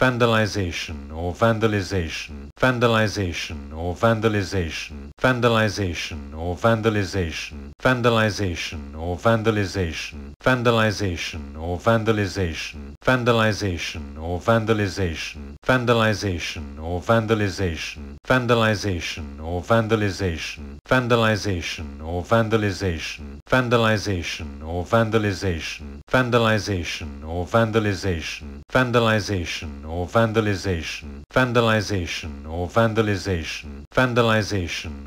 vandalization or vandalization, vandalization or vandalization, vandalization or vandalization, vandalization or vandalization, vandalization or vandalization, vandalization or vandalization, vandalization or vandalization, vandalization or vandalization, vandalization or vandalization, vandalization or vandalization, vandalization or vandalization, vandalization or vandalization, vandalization or vandalization, vandalization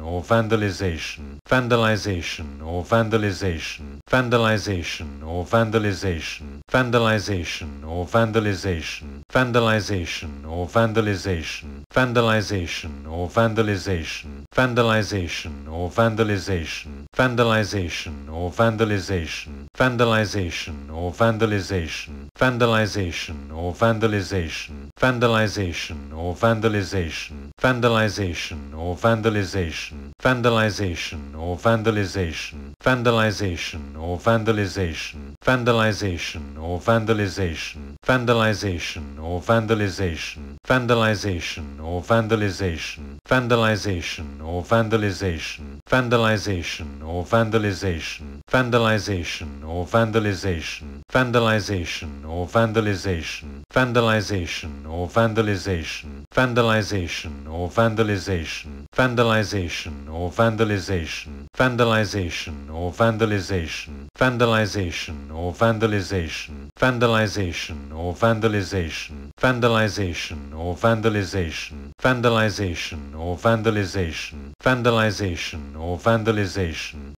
or vandalization, vandalization or vandalization, vandalization or vandalization, vandalization or vandalization, vandalization or vandalization, vandalization or vandalization, vandalization or vandalization, vandalization or vandalization, vandalization or vandalization, vandalization or vandalization, vandalization or vandalization, vandalization or vandalization, vandalization or vandalization, vandalization or vandalization, vandalization or vandalization, vandalization or vandalization, vandalization or vandalization, vandalization or vandalization, vandalization or vandalization, vandalization or vandalization, vandalization or vandalization, vandalization or vandalization, vandalization or vandalization, vandalization or vandalization, vandalization or vandalization, vandalization or vandalization, vandalization or vandalization, vandalization or vandalization, vandalization or vandalization, vandalization or vandalization,